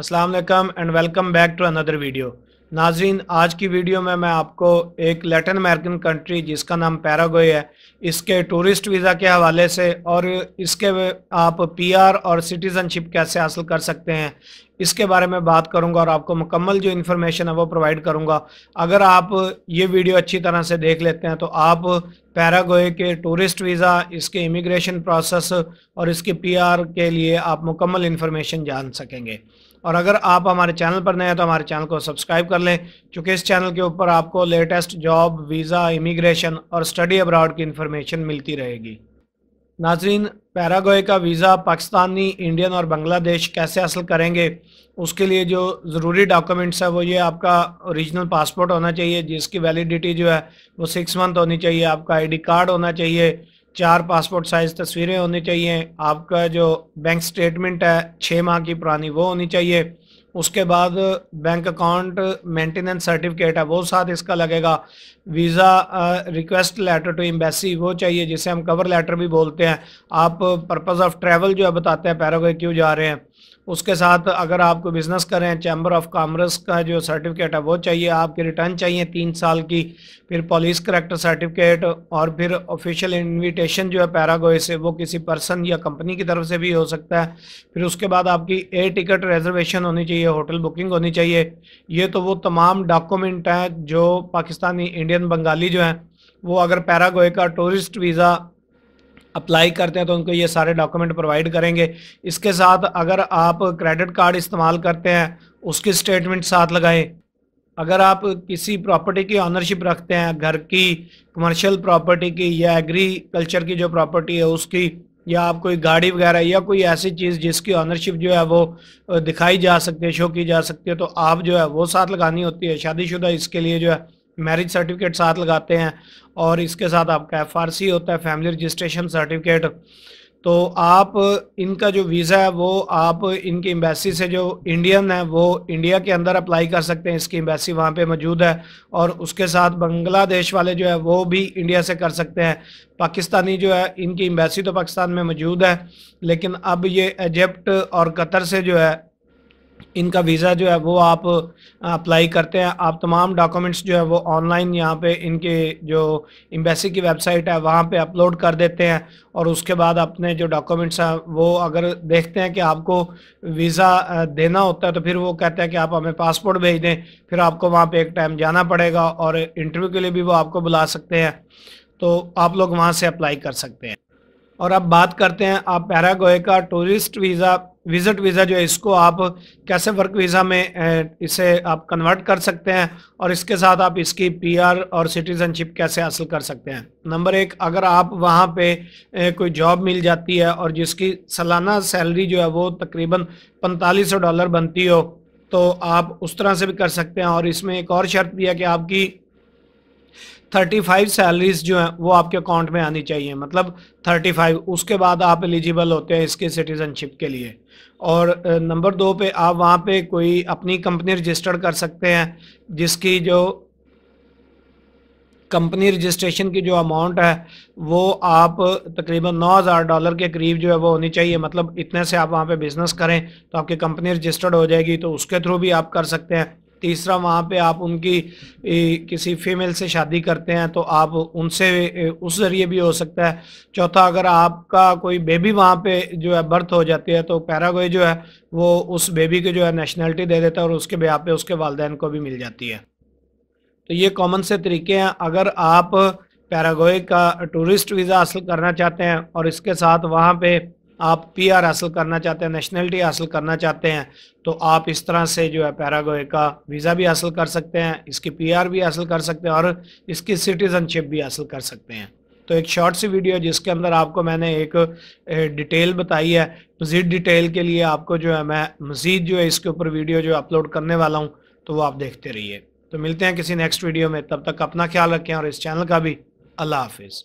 Aslam and welcome back to another video नाजरीन आज की वीडियो में मैं आपको एक लेटिन अमेरिकन कंट्री जिसका नाम पैरागोई है इसके टूरिस्ट वीज़ा के हवाले से और इसके आप पीआर और सिटीज़नशिप कैसे हासिल कर सकते हैं इसके बारे में बात करूंगा और आपको मुकम्मल जो इन्फॉर्मेशन है वो प्रोवाइड करूंगा अगर आप ये वीडियो अच्छी तरह से देख लेते हैं तो आप पैरागोए के टूरिस्ट वीज़ा इसके इमिग्रेशन प्रोसेस और इसके पीआर के लिए आप मुकम्मल इन्फॉर्मेशन जान सकेंगे और अगर आप हमारे चैनल पर नए हैं तो हमारे चैनल को सब्सक्राइब कर लें क्योंकि इस चैनल के ऊपर आपको लेटेस्ट जॉब वीज़ा इमिग्रेशन और स्टडी अब्रॉड की इन्फॉर्मेशन मिलती रहेगी नाजरीन पैरागोए का वीज़ा पाकिस्तानी इंडियन और बांग्लादेश कैसे हासिल करेंगे उसके लिए जो ज़रूरी डॉक्यूमेंट्स है वो ये आपका ओरिजिनल पासपोर्ट होना चाहिए जिसकी वैलिडिटी जो है वो सिक्स मंथ होनी चाहिए आपका आईडी कार्ड होना चाहिए चार पासपोर्ट साइज़ तस्वीरें होनी चाहिए आपका जो बैंक स्टेटमेंट है छः माह की पुरानी वो होनी चाहिए उसके बाद बैंक अकाउंट मेंटेनेंस सर्टिफिकेट है वो साथ इसका लगेगा visa request letter to embassy वो चाहिए जिसे हम कवर लेटर भी बोलते हैं आप पर्पज़ ऑफ ट्रैवल जो है बताते हैं पैरोगे क्यों जा रहे हैं उसके साथ अगर आपको बिज़नेस करें चैम्बर ऑफ कामर्स का जो सर्टिफिकेट है वो चाहिए आपकी रिटर्न चाहिए तीन साल की फिर पॉलिस करेक्टर सर्टिफिकेट और फिर ऑफिशियल इनविटेशन जो है पैरागोए से वो किसी पर्सन या कंपनी की तरफ से भी हो सकता है फिर उसके बाद आपकी एयर टिकट रिजर्वेशन होनी चाहिए होटल बुकिंग होनी चाहिए ये तो वो तमाम डॉक्यूमेंट हैं जो पाकिस्तानी इंडियन बंगाली जो हैं वो अगर पैरागोए का टूरिस्ट वीज़ा अप्लाई करते हैं तो उनको ये सारे डॉक्यूमेंट प्रोवाइड करेंगे इसके साथ अगर आप क्रेडिट कार्ड इस्तेमाल करते हैं उसकी स्टेटमेंट साथ लगाएं अगर आप किसी प्रॉपर्टी की ऑनरशिप रखते हैं घर की कमर्शियल प्रॉपर्टी की या एग्रीकल्चर की जो प्रॉपर्टी है उसकी या आप कोई गाड़ी वगैरह या कोई ऐसी चीज़ जिसकी ऑनरशिप जो है वो दिखाई जा सकती है शो की जा सकती है तो आप जो है वो साथ लगानी होती है शादीशुदा इसके लिए जो है मैरिज सर्टिफिकेट साथ लगाते हैं और इसके साथ आपका एफ होता है फैमिली रजिस्ट्रेशन सर्टिफिकेट तो आप इनका जो वीज़ा है वो आप इनकी एम्बेसी से जो इंडियन है वो इंडिया के अंदर अप्लाई कर सकते हैं इसकी एम्बेसी वहाँ पे मौजूद है और उसके साथ बांग्लादेश वाले जो है वो भी इंडिया से कर सकते हैं पाकिस्तानी जो है इनकी एम्बेसी तो पाकिस्तान में मौजूद है लेकिन अब ये इजिप्ट और कतर से जो है इनका वीज़ा जो है वो आप अप्लाई करते हैं आप तमाम डॉक्यूमेंट्स जो है वो ऑनलाइन यहाँ पे इनके जो एम्बेसी की वेबसाइट है वहाँ पे अपलोड कर देते हैं और उसके बाद अपने जो डॉक्यूमेंट्स हैं वो अगर देखते हैं कि आपको वीज़ा देना होता है तो फिर वो कहते हैं कि आप हमें पासपोर्ट भेज दें फिर आपको वहाँ पर एक टाइम जाना पड़ेगा और इंटरव्यू के लिए भी वो आपको बुला सकते हैं तो आप लोग वहाँ से अप्लाई कर सकते हैं और अब बात करते हैं आप पैरागोए का टूरिस्ट वीज़ा विजिट वीज़ा जो है इसको आप कैसे वर्क वीज़ा में इसे आप कन्वर्ट कर सकते हैं और इसके साथ आप इसकी पीआर और सिटीज़नशिप कैसे हासिल कर सकते हैं नंबर एक अगर आप वहाँ पे कोई जॉब मिल जाती है और जिसकी सालाना सैलरी जो है वो तकरीबन पैंतालीस डॉलर बनती हो तो आप उस तरह से भी कर सकते हैं और इसमें एक और शर्त भी है कि आपकी थर्टी फाइव सैलरीज जो हैं वो आपके अकाउंट में आनी चाहिए मतलब थर्टी फाइव उसके बाद आप एलिजिबल होते हैं इसके सिटीज़नशिप के लिए और नंबर दो पे आप वहाँ पे कोई अपनी कंपनी रजिस्टर कर सकते हैं जिसकी जो कंपनी रजिस्ट्रेशन की जो अमाउंट है वो आप तकरीबन नौ हज़ार डॉलर के करीब जो है वो होनी चाहिए मतलब इतने से आप वहाँ पे बिज़नेस करें तो आपकी कंपनी रजिस्टर्ड हो जाएगी तो उसके थ्रू भी आप कर सकते हैं तीसरा वहाँ पे आप उनकी ए, किसी फीमेल से शादी करते हैं तो आप उनसे ए, उस ज़रिए भी हो सकता है चौथा अगर आपका कोई बेबी वहाँ पे जो है बर्थ हो जाती है तो पैरागोई जो है वो उस बेबी के जो है नेशनलिटी दे देता है और उसके ब्याह पे उसके वालदेन को भी मिल जाती है तो ये कॉमन से तरीके हैं अगर आप पैरागोई का टूरिस्ट वीज़ा हासिल करना चाहते हैं और इसके साथ वहाँ पर आप पीआर हासिल करना चाहते हैं नेशनलिटी हासिल करना चाहते हैं तो आप इस तरह से जो है पैरागोए का वीज़ा भी हासिल कर सकते हैं इसकी पीआर भी हासिल कर सकते हैं और इसकी सिटीज़नशिप भी हासिल कर सकते हैं तो एक शॉर्ट सी वीडियो जिसके अंदर आपको मैंने एक डिटेल बताई है मज़ीद डिटेल के लिए आपको जो है मैं मज़ीद जो है इसके ऊपर वीडियो जो अपलोड करने वाला हूँ तो वो आप देखते रहिए तो मिलते हैं किसी नेक्स्ट वीडियो में तब तक अपना ख्याल रखें और इस चैनल का भी अल्लाह हाफिज़